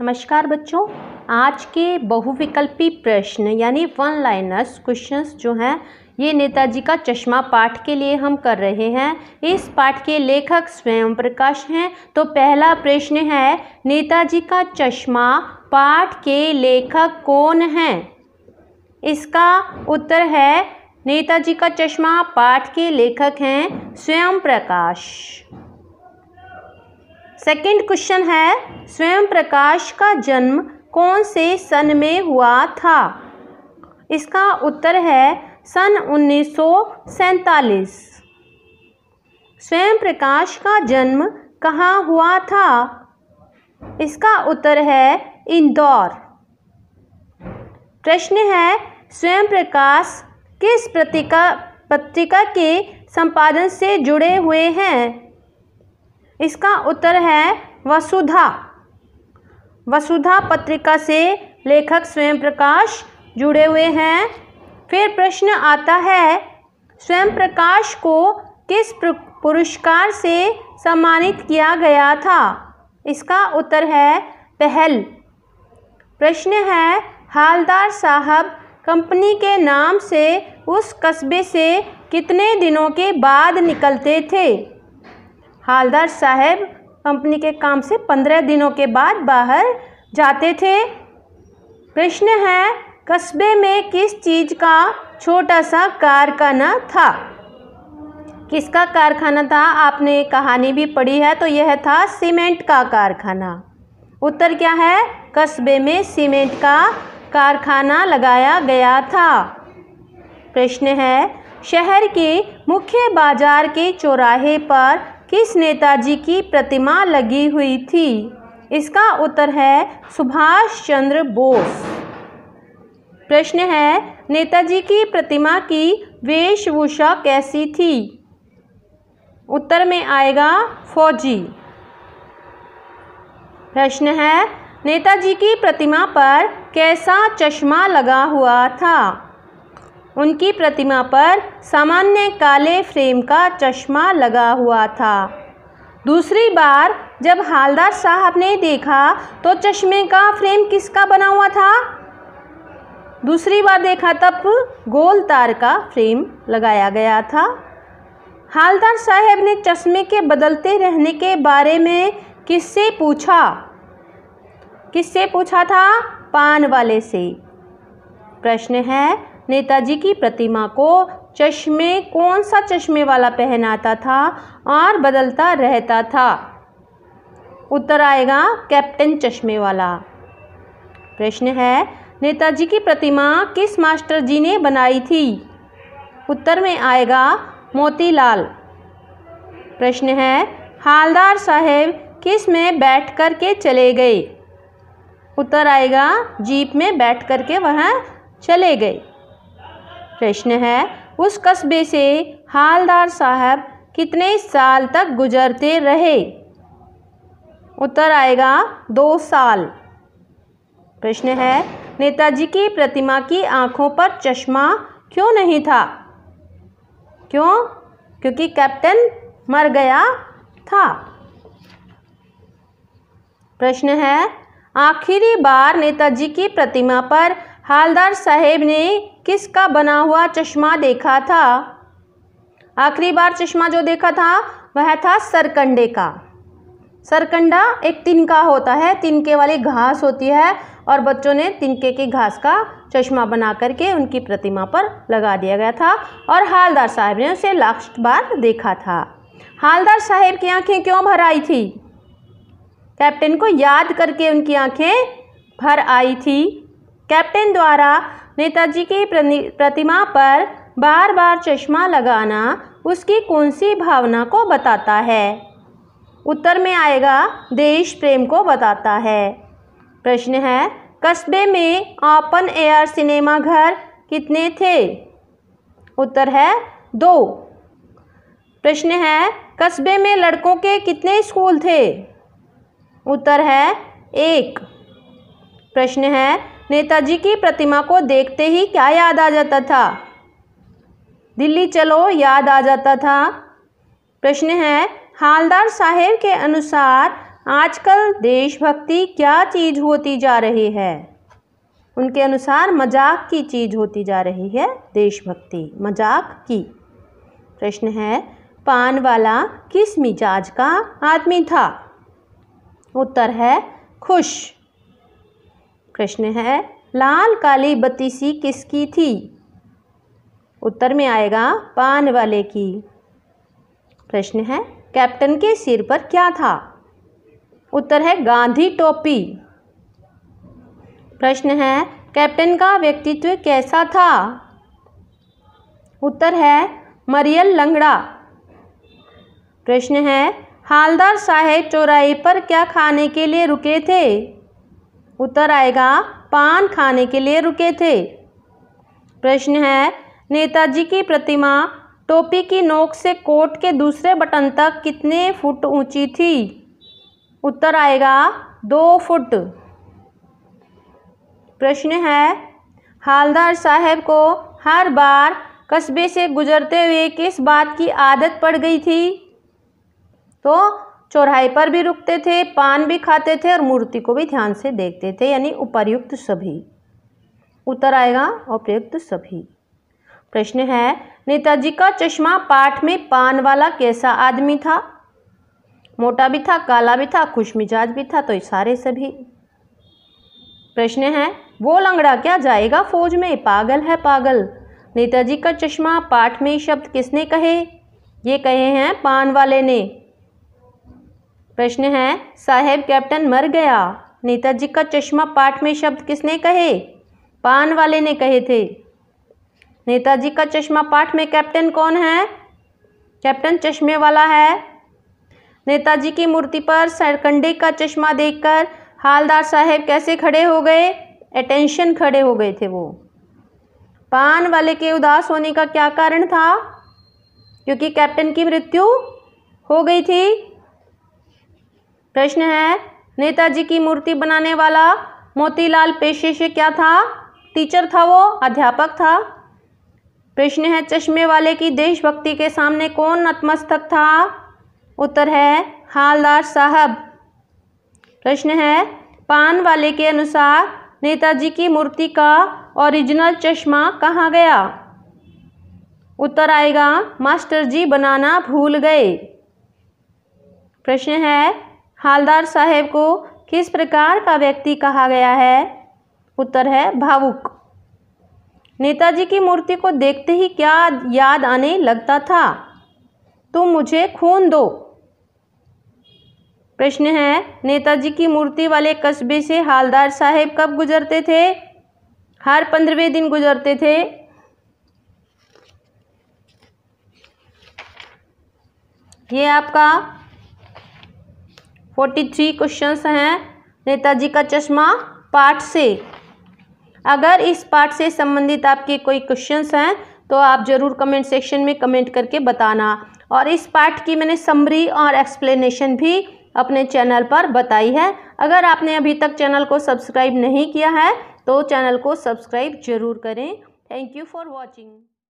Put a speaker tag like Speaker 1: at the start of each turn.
Speaker 1: नमस्कार बच्चों आज के बहुविकल्पी प्रश्न यानी वन लाइनर्स क्वेश्चंस जो हैं ये नेताजी का चश्मा पाठ के लिए हम कर रहे हैं इस पाठ के लेखक स्वयं प्रकाश हैं तो पहला प्रश्न है नेताजी का चश्मा पाठ के लेखक कौन हैं इसका उत्तर है नेताजी का चश्मा पाठ के लेखक हैं स्वयं प्रकाश सेकंड क्वेश्चन है स्वयं प्रकाश का जन्म कौन से सन में हुआ था इसका उत्तर है सन उन्नीस स्वयं प्रकाश का जन्म कहाँ हुआ था इसका उत्तर है इंदौर प्रश्न है स्वयं प्रकाश किस प्रतिका पत्रिका के संपादन से जुड़े हुए हैं इसका उत्तर है वसुधा वसुधा पत्रिका से लेखक स्वयं प्रकाश जुड़े हुए हैं फिर प्रश्न आता है स्वयं प्रकाश को किस पुरस्कार से सम्मानित किया गया था इसका उत्तर है पहल प्रश्न है हालदार साहब कंपनी के नाम से उस कस्बे से कितने दिनों के बाद निकलते थे हालदार साहब कंपनी के काम से पंद्रह दिनों के बाद बाहर जाते थे प्रश्न है कस्बे में किस चीज़ का छोटा सा कारखाना था किसका कारखाना था आपने कहानी भी पढ़ी है तो यह था सीमेंट का कारखाना उत्तर क्या है कस्बे में सीमेंट का कारखाना लगाया गया था प्रश्न है शहर के मुख्य बाजार के चौराहे पर किस नेताजी की प्रतिमा लगी हुई थी इसका उत्तर है सुभाष चंद्र बोस प्रश्न है नेताजी की प्रतिमा की वेशभूषा कैसी थी उत्तर में आएगा फौजी प्रश्न है नेताजी की प्रतिमा पर कैसा चश्मा लगा हुआ था उनकी प्रतिमा पर सामान्य काले फ्रेम का चश्मा लगा हुआ था दूसरी बार जब हालदार साहब ने देखा तो चश्मे का फ्रेम किसका बना हुआ था दूसरी बार देखा तब गोल तार का फ्रेम लगाया गया था हालदार साहब ने चश्मे के बदलते रहने के बारे में किससे पूछा किससे पूछा था पान वाले से प्रश्न है नेताजी की प्रतिमा को चश्मे कौन सा चश्मे वाला पहनाता था और बदलता रहता था उत्तर आएगा कैप्टन चश्मे वाला प्रश्न है नेताजी की प्रतिमा किस मास्टर जी ने बनाई थी उत्तर में आएगा मोतीलाल प्रश्न है हालदार साहेब किस में बैठ कर के चले गए उत्तर आएगा जीप में बैठ कर के वह चले गए प्रश्न है उस कस्बे से हालदार साहब कितने साल तक गुजरते रहे उत्तर आएगा दो साल प्रश्न है नेताजी की प्रतिमा की आंखों पर चश्मा क्यों नहीं था क्यों क्योंकि कैप्टन मर गया था प्रश्न है आखिरी बार नेताजी की प्रतिमा पर हालदार साहेब ने किसका बना हुआ चश्मा देखा था आखिरी बार चश्मा जो देखा था वह था सरकंडे का सरकंडा एक तिनका होता है तिनके वाली घास होती है और बच्चों ने तिनके की घास का चश्मा बना करके उनकी प्रतिमा पर लगा दिया गया था और हालदार साहब ने उसे लास्ट बार देखा था हालदार साहेब की आंखें क्यों भर आई थी कैप्टन को याद करके उनकी आंखें भर आई थी कैप्टन द्वारा नेताजी की प्रतिमा पर बार बार चश्मा लगाना उसकी कौन सी भावना को बताता है उत्तर में आएगा देश प्रेम को बताता है प्रश्न है कस्बे में ओपन एयर सिनेमा घर कितने थे उत्तर है दो प्रश्न है कस्बे में लड़कों के कितने स्कूल थे उत्तर है एक प्रश्न है नेताजी की प्रतिमा को देखते ही क्या याद आ जाता था दिल्ली चलो याद आ जाता था प्रश्न है हालदार साहेब के अनुसार आजकल देशभक्ति क्या चीज़ होती जा रही है उनके अनुसार मजाक की चीज़ होती जा रही है देशभक्ति मजाक की प्रश्न है पान वाला किस मिजाज का आदमी था उत्तर है खुश प्रश्न है लाल काली बत्तीसी किसकी थी उत्तर में आएगा पान वाले की प्रश्न है कैप्टन के सिर पर क्या था उत्तर है गांधी टोपी प्रश्न है कैप्टन का व्यक्तित्व कैसा था उत्तर है मरियल लंगड़ा प्रश्न है हालदार साहेब चौराहे पर क्या खाने के लिए रुके थे उत्तर आएगा पान खाने के लिए रुके थे प्रश्न है नेताजी की प्रतिमा टोपी की नोक से कोट के दूसरे बटन तक कितने फुट ऊंची थी उत्तर आएगा दो फुट प्रश्न है हालदार साहब को हर बार कस्बे से गुजरते हुए किस बात की आदत पड़ गई थी तो चौराहे पर भी रुकते थे पान भी खाते थे और मूर्ति को भी ध्यान से देखते थे यानी उपरयुक्त सभी उत्तर आएगा उपयुक्त सभी प्रश्न है नेताजी का चश्मा पाठ में पान वाला कैसा आदमी था मोटा भी था काला भी था खुश मिजाज भी था तो ये सारे सभी प्रश्न है वो लंगड़ा क्या जाएगा फौज में पागल है पागल नेताजी का चश्मा पाठ में शब्द किसने कहे ये कहे हैं पान वाले ने प्रश्न है साहेब कैप्टन मर गया नेताजी का चश्मा पाठ में शब्द किसने कहे पान वाले ने कहे थे नेताजी का चश्मा पाठ में कैप्टन कौन है कैप्टन चश्मे वाला है नेताजी की मूर्ति पर सरकंडे का चश्मा देखकर हालदार साहेब कैसे खड़े हो गए अटेंशन खड़े हो गए थे वो पान वाले के उदास होने का क्या कारण था क्योंकि कैप्टन की मृत्यु हो गई थी प्रश्न है नेताजी की मूर्ति बनाने वाला मोतीलाल पेशे से क्या था टीचर था वो अध्यापक था प्रश्न है चश्मे वाले की देशभक्ति के सामने कौन नतमस्तक था उत्तर है हालदार साहब प्रश्न है पान वाले के अनुसार नेताजी की मूर्ति का ओरिजिनल चश्मा कहाँ गया उत्तर आएगा मास्टर जी बनाना भूल गए प्रश्न है हालदार साहेब को किस प्रकार का व्यक्ति कहा गया है उत्तर है भावुक नेताजी की मूर्ति को देखते ही क्या याद आने लगता था तुम मुझे खून दो प्रश्न है नेताजी की मूर्ति वाले कस्बे से हालदार साहेब कब गुजरते थे हर पंद्रहवें दिन गुजरते थे ये आपका फोर्टी थ्री क्वेश्चन हैं नेताजी का चश्मा पाठ से अगर इस पाठ से संबंधित आपके कोई क्वेश्चन हैं तो आप ज़रूर कमेंट सेक्शन में कमेंट करके बताना और इस पाठ की मैंने समरी और एक्सप्लेनेशन भी अपने चैनल पर बताई है अगर आपने अभी तक चैनल को सब्सक्राइब नहीं किया है तो चैनल को सब्सक्राइब जरूर करें थैंक यू फॉर वॉचिंग